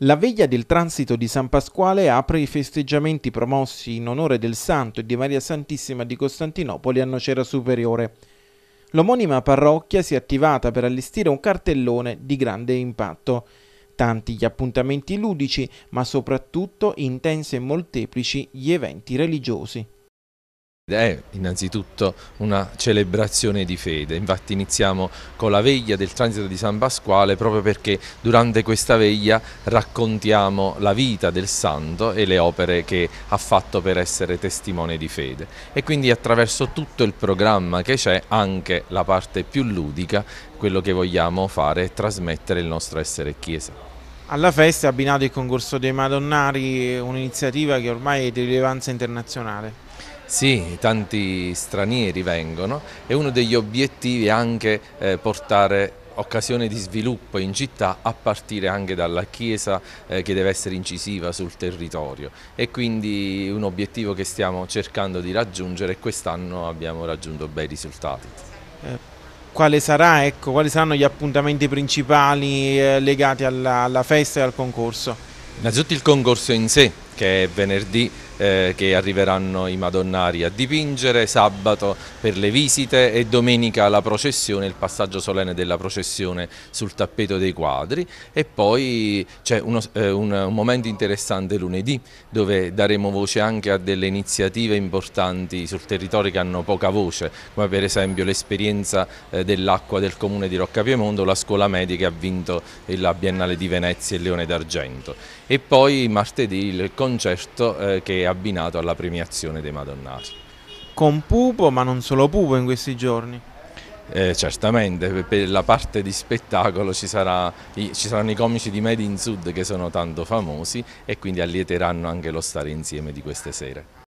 La veglia del transito di San Pasquale apre i festeggiamenti promossi in onore del Santo e di Maria Santissima di Costantinopoli a Nocera Superiore. L'omonima parrocchia si è attivata per allestire un cartellone di grande impatto. Tanti gli appuntamenti ludici, ma soprattutto intensi e molteplici gli eventi religiosi. È innanzitutto una celebrazione di fede, infatti iniziamo con la veglia del transito di San Pasquale proprio perché durante questa veglia raccontiamo la vita del santo e le opere che ha fatto per essere testimone di fede e quindi attraverso tutto il programma che c'è anche la parte più ludica, quello che vogliamo fare è trasmettere il nostro essere chiesa. Alla festa è abbinato il concorso dei Madonnari, un'iniziativa che ormai è di rilevanza internazionale. Sì, tanti stranieri vengono e uno degli obiettivi è anche eh, portare occasione di sviluppo in città a partire anche dalla Chiesa eh, che deve essere incisiva sul territorio e quindi un obiettivo che stiamo cercando di raggiungere e quest'anno abbiamo raggiunto bei risultati. Eh, quale sarà, ecco, quali saranno gli appuntamenti principali eh, legati alla, alla festa e al concorso? Innanzitutto il concorso in sé che è venerdì eh, che arriveranno i Madonnari a dipingere, sabato per le visite e domenica la processione, il passaggio solenne della processione sul tappeto dei quadri e poi c'è eh, un, un momento interessante lunedì dove daremo voce anche a delle iniziative importanti sul territorio che hanno poca voce, come per esempio l'esperienza eh, dell'acqua del comune di Rocca Piemonte, la scuola medica che ha vinto la Biennale di Venezia e il Leone d'Argento. E poi martedì il concerto eh, che abbinato alla premiazione dei Madonnati. Con Pupo, ma non solo Pupo in questi giorni. Eh, certamente, per la parte di spettacolo ci, sarà, ci, saranno i comici di Made in Sud che sono tanto famosi e quindi allieteranno anche lo stare insieme di queste sere.